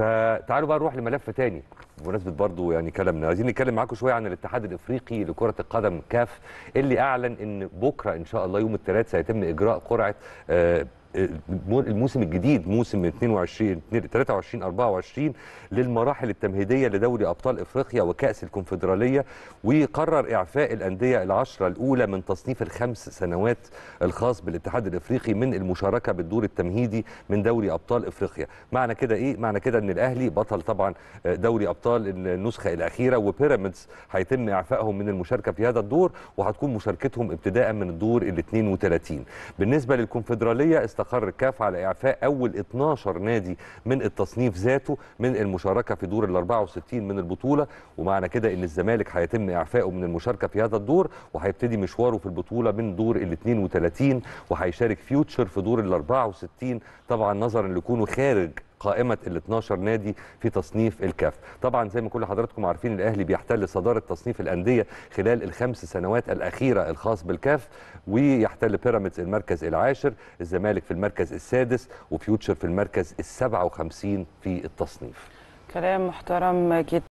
فتعالوا بقى نروح لملف تاني بمناسبه برضه يعني كلامنا عايزين نتكلم معاكم شويه عن الاتحاد الافريقي لكره القدم كاف اللي اعلن ان بكره ان شاء الله يوم الثلاث سيتم اجراء قرعه آه، الموسم الجديد موسم 22 23 24 للمراحل التمهيديه لدوري ابطال افريقيا وكاس الكونفدراليه وقرر اعفاء الانديه العشره الاولى من تصنيف الخمس سنوات الخاص بالاتحاد الافريقي من المشاركه بالدور التمهيدي من دوري ابطال افريقيا معنى كده ايه معنى كده ان الاهلي بطل طبعا دوري ابطال النسخه الاخيره وبيراميدز هيتم اعفائهم من المشاركه في هذا الدور وهتكون مشاركتهم ابتداء من الدور ال 32 بالنسبه للكونفدراليه استقر الكاف على إعفاء أول 12 نادي من التصنيف ذاته من المشاركة في دور ال 64 من البطولة ومعنى كده إن الزمالك هيتم إعفائه من المشاركة في هذا الدور وهيبتدي مشواره في البطولة من دور ال 32 وهيشارك فيوتشر في دور ال 64 طبعا نظرا لكونه خارج قائمه ال 12 نادي في تصنيف الكاف طبعا زي ما كل حضراتكم عارفين الاهلي بيحتل صداره تصنيف الانديه خلال الخمس سنوات الاخيره الخاص بالكاف ويحتل بيراميدز المركز العاشر الزمالك في المركز السادس وفيوتشر في المركز ال 57 في التصنيف كلام محترم جدا